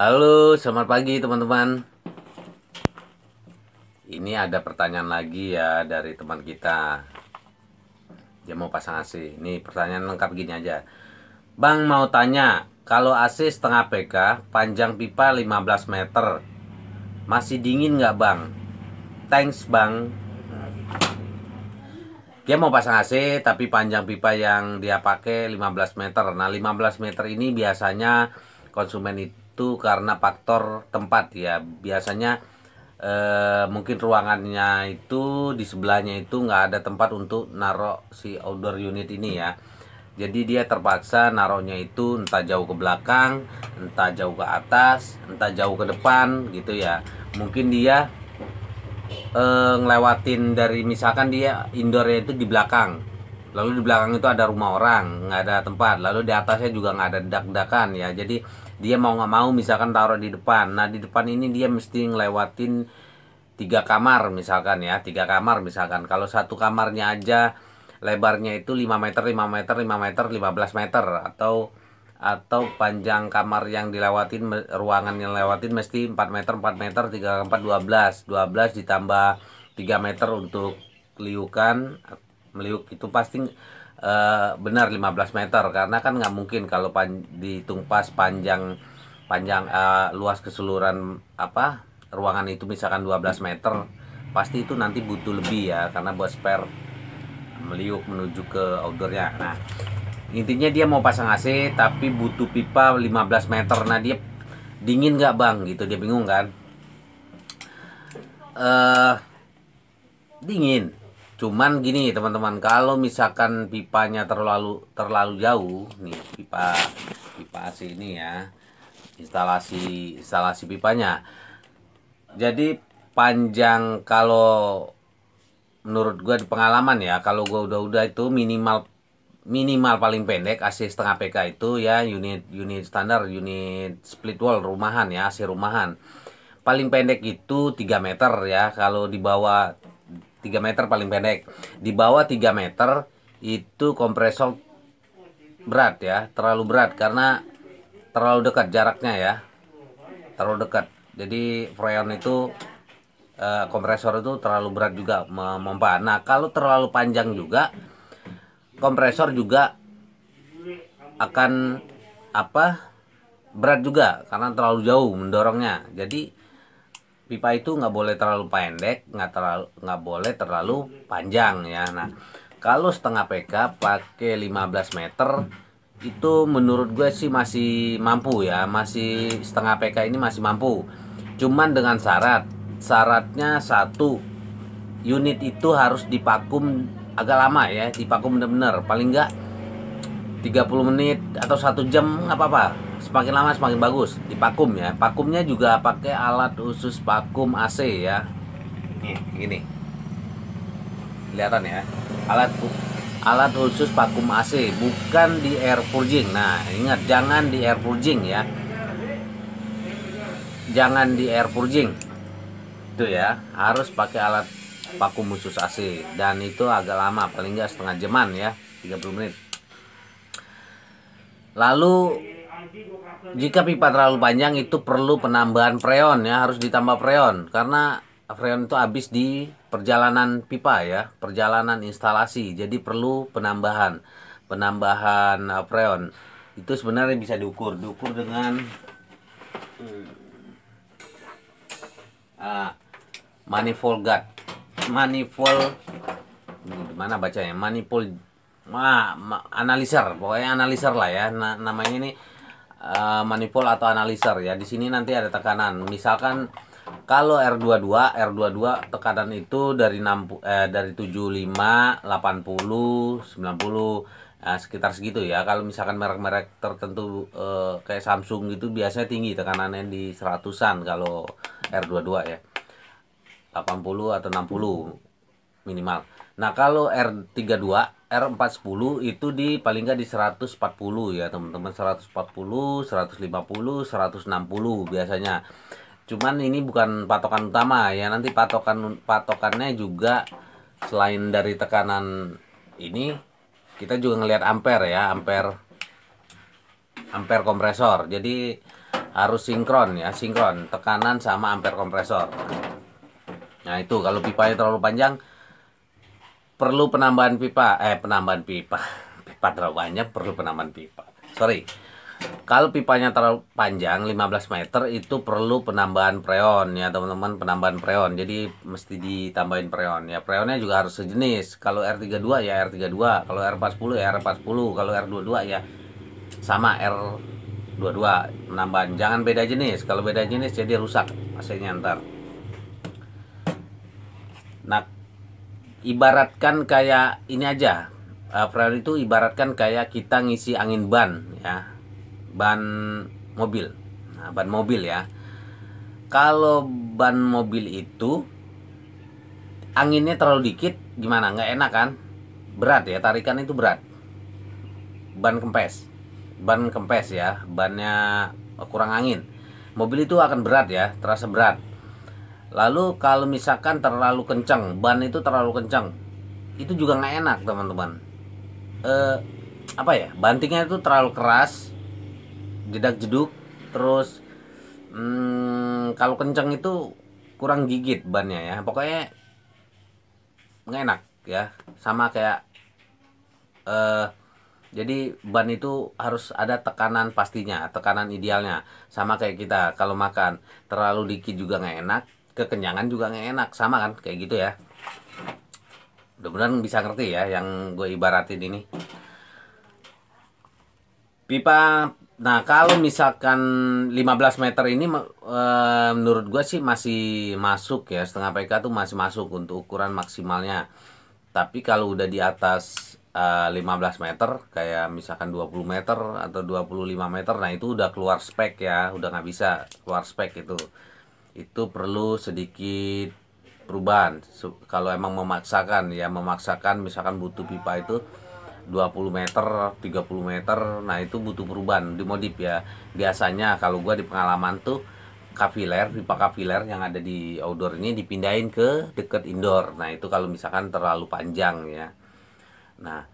Halo, selamat pagi teman-teman. Ini ada pertanyaan lagi ya dari teman kita. Dia mau pasang AC. Ini pertanyaan lengkap gini aja. Bang mau tanya, kalau AC setengah PK, panjang pipa 15 meter, masih dingin nggak bang? Thanks bang. Dia mau pasang AC tapi panjang pipa yang dia pakai 15 meter. Nah 15 meter ini biasanya konsumen itu itu karena faktor tempat ya biasanya eh, mungkin ruangannya itu di sebelahnya itu nggak ada tempat untuk narok si outdoor unit ini ya jadi dia terpaksa naroknya itu entah jauh ke belakang entah jauh ke atas entah jauh ke depan gitu ya mungkin dia eh, ngelewatin dari misalkan dia indoornya itu di belakang lalu di belakang itu ada rumah orang nggak ada tempat lalu di atasnya juga nggak ada dak-dakan ya jadi dia mau nggak mau misalkan taruh di depan nah di depan ini dia mesti ngelewatin tiga kamar misalkan ya tiga kamar misalkan kalau satu kamarnya aja lebarnya itu 5 meter 5 meter 5 meter 15 meter atau atau panjang kamar yang dilewatin ruangan yang lewatin mesti 4 meter 4 meter 3 4 12 12 ditambah 3 meter untuk liukan meliuk itu pasti uh, benar 15 meter karena kan nggak mungkin kalau pan, dihitung pas panjang panjang uh, luas keseluruhan apa ruangan itu misalkan 12 meter pasti itu nanti butuh lebih ya karena buat spare meliuk menuju ke outdoornya nah intinya dia mau pasang AC tapi butuh pipa 15 meter nah dia dingin nggak bang gitu dia bingung kan eh uh, dingin Cuman gini teman-teman, kalau misalkan pipanya terlalu terlalu jauh, nih pipa pipa AC ini ya, instalasi instalasi pipanya. Jadi panjang kalau menurut gue di pengalaman ya, kalau gue udah-udah itu minimal minimal paling pendek AC setengah PK itu ya unit unit standar unit split wall rumahan ya AC rumahan paling pendek itu 3 meter ya kalau di bawah 3 meter paling pendek. Di bawah 3 meter itu kompresor berat ya, terlalu berat karena terlalu dekat jaraknya ya. Terlalu dekat. Jadi freon itu eh, kompresor itu terlalu berat juga memompa. Nah, kalau terlalu panjang juga kompresor juga akan apa? berat juga karena terlalu jauh mendorongnya. Jadi pipa itu nggak boleh terlalu pendek, nggak terlalu nggak boleh terlalu panjang ya. Nah, kalau setengah PK pakai 15 meter itu menurut gue sih masih mampu ya, masih setengah PK ini masih mampu. Cuman dengan syarat, syaratnya satu unit itu harus dipakum agak lama ya, dipakum bener-bener. Paling nggak 30 menit atau satu jam nggak apa-apa semakin lama semakin bagus di vakum ya Pakumnya juga pakai alat khusus pakum AC ya Ini, gini kelihatan ya alat alat khusus pakum AC bukan di air purging nah ingat jangan di air purging ya jangan di air purging itu ya harus pakai alat pakum khusus AC dan itu agak lama paling nggak setengah jaman ya 30 menit lalu jika pipa terlalu panjang itu perlu penambahan freon ya, harus ditambah freon karena freon itu habis di perjalanan pipa ya, perjalanan instalasi. Jadi perlu penambahan penambahan eh, freon. Itu sebenarnya bisa diukur, diukur dengan uh, manifold guard. Manifold mana bacanya? Manifold ma, ma, analizer, pokoknya analizer lah ya. Nah, namanya ini Eh, manipul atau analyzer ya. Di sini nanti ada tekanan. Misalkan kalau R22, R22 tekanan itu dari 6 eh, dari 75, 80, 90 eh, sekitar segitu ya. Kalau misalkan merek-merek tertentu eh, kayak Samsung gitu biasanya tinggi tekanannya di seratusan kalau R22 ya. 80 atau 60 minimal. Nah, kalau R32, R410 itu di paling nggak di 140 ya, teman-teman. 140, 150, 160 biasanya. Cuman ini bukan patokan utama ya. Nanti patokan patokannya juga selain dari tekanan ini kita juga ngelihat ampere ya, ampere ampere kompresor. Jadi harus sinkron ya, sinkron tekanan sama ampere kompresor. Nah, itu kalau pipanya terlalu panjang perlu penambahan pipa eh penambahan pipa pipa terlalu banyak perlu penambahan pipa sorry kalau pipanya terlalu panjang 15 meter itu perlu penambahan preon ya teman-teman penambahan preon jadi mesti ditambahin preon ya preonnya juga harus sejenis kalau R32 ya R32 kalau R40 ya R40 kalau R22 ya sama R22 penambahan jangan beda jenis kalau beda jenis jadi rusak masih nyantar ntar nah ibaratkan kayak ini aja uh, eh, prior itu ibaratkan kayak kita ngisi angin ban ya ban mobil nah, ban mobil ya kalau ban mobil itu anginnya terlalu dikit gimana nggak enak kan berat ya tarikan itu berat ban kempes ban kempes ya bannya kurang angin mobil itu akan berat ya terasa berat Lalu kalau misalkan terlalu kencang, ban itu terlalu kencang, itu juga nggak enak teman-teman. Eh, apa ya? Bantingnya itu terlalu keras, jedak jeduk, terus hmm, kalau kencang itu kurang gigit bannya ya. Pokoknya nggak enak ya, sama kayak eh, jadi ban itu harus ada tekanan pastinya, tekanan idealnya. Sama kayak kita kalau makan terlalu dikit juga nggak enak, kekenyangan juga nggak enak sama kan kayak gitu ya mudah-mudahan bisa ngerti ya yang gue ibaratin ini pipa nah kalau misalkan 15 meter ini eh, menurut gue sih masih masuk ya setengah PK tuh masih masuk untuk ukuran maksimalnya tapi kalau udah di atas e, eh, 15 meter kayak misalkan 20 meter atau 25 meter nah itu udah keluar spek ya udah nggak bisa keluar spek itu itu perlu sedikit perubahan kalau emang memaksakan ya memaksakan misalkan butuh pipa itu 20 meter 30 meter nah itu butuh perubahan dimodif ya biasanya kalau gua di pengalaman tuh kafiler pipa kafiler yang ada di outdoor ini dipindahin ke deket indoor nah itu kalau misalkan terlalu panjang ya nah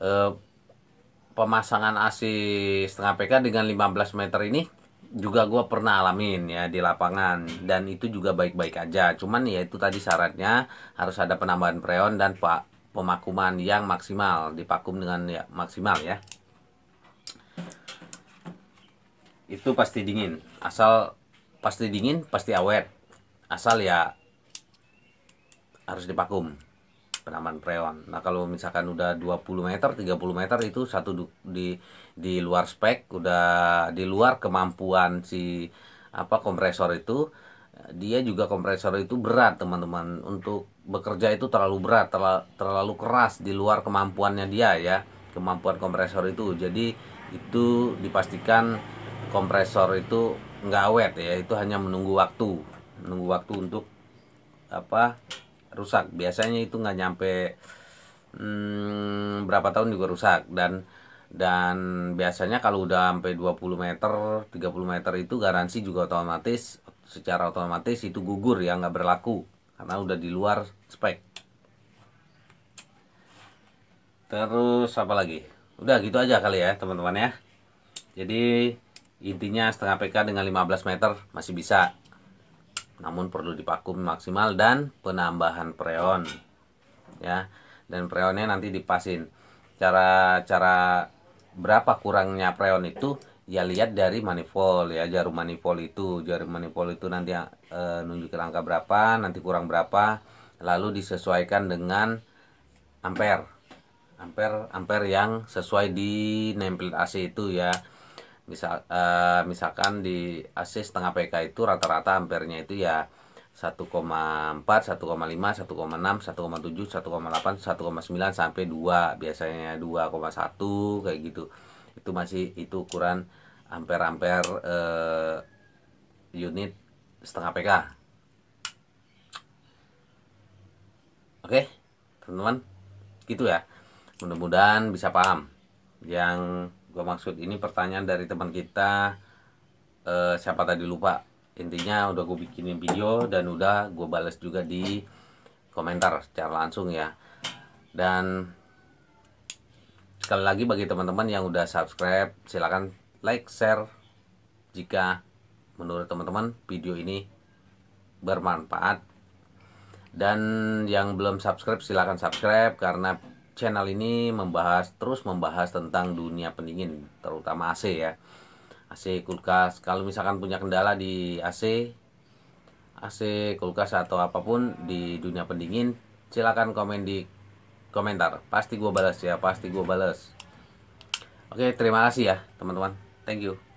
eh, pemasangan AC setengah PK dengan 15 meter ini juga gue pernah alamin ya di lapangan dan itu juga baik-baik aja cuman ya itu tadi syaratnya harus ada penambahan freon dan pak pemakuman yang maksimal dipakum dengan ya maksimal ya itu pasti dingin asal pasti dingin pasti awet asal ya harus dipakum penaman preon. Nah, kalau misalkan udah 20 meter, 30 meter itu satu di di luar spek, udah di luar kemampuan si apa kompresor itu. Dia juga kompresor itu berat, teman-teman. Untuk bekerja itu terlalu berat, terlalu, terlalu keras di luar kemampuannya dia ya, kemampuan kompresor itu. Jadi itu dipastikan kompresor itu nggak awet ya, itu hanya menunggu waktu, menunggu waktu untuk apa rusak biasanya itu nggak nyampe hmm, berapa tahun juga rusak dan dan biasanya kalau udah sampai 20 meter 30 meter itu garansi juga otomatis secara otomatis itu gugur ya nggak berlaku karena udah di luar spek terus apa lagi udah gitu aja kali ya teman-teman ya jadi intinya setengah PK dengan 15 meter masih bisa namun perlu dipakum maksimal dan penambahan preon ya dan preonnya nanti dipasin cara cara berapa kurangnya preon itu ya lihat dari manifold ya jarum manifold itu jarum manifold itu nanti e, nunjukin angka berapa nanti kurang berapa lalu disesuaikan dengan ampere ampere ampere yang sesuai di nameplate AC itu ya misal uh, misalkan di AC setengah PK itu rata-rata ampernya itu ya 1,4, 1,5, 1,6, 1,7, 1,8, 1,9 sampai 2 biasanya 2,1 kayak gitu itu masih itu ukuran ampere-ampere uh, unit setengah PK oke teman-teman gitu ya mudah-mudahan bisa paham yang gue maksud ini pertanyaan dari teman kita uh, siapa tadi lupa intinya udah gue bikinin video dan udah gue balas juga di komentar secara langsung ya dan sekali lagi bagi teman-teman yang udah subscribe silahkan like share jika menurut teman-teman video ini bermanfaat dan yang belum subscribe silahkan subscribe karena channel ini membahas terus membahas tentang dunia pendingin terutama AC ya AC kulkas kalau misalkan punya kendala di AC AC kulkas atau apapun di dunia pendingin silahkan komen di komentar pasti gue balas ya pasti gue balas oke terima kasih ya teman-teman thank you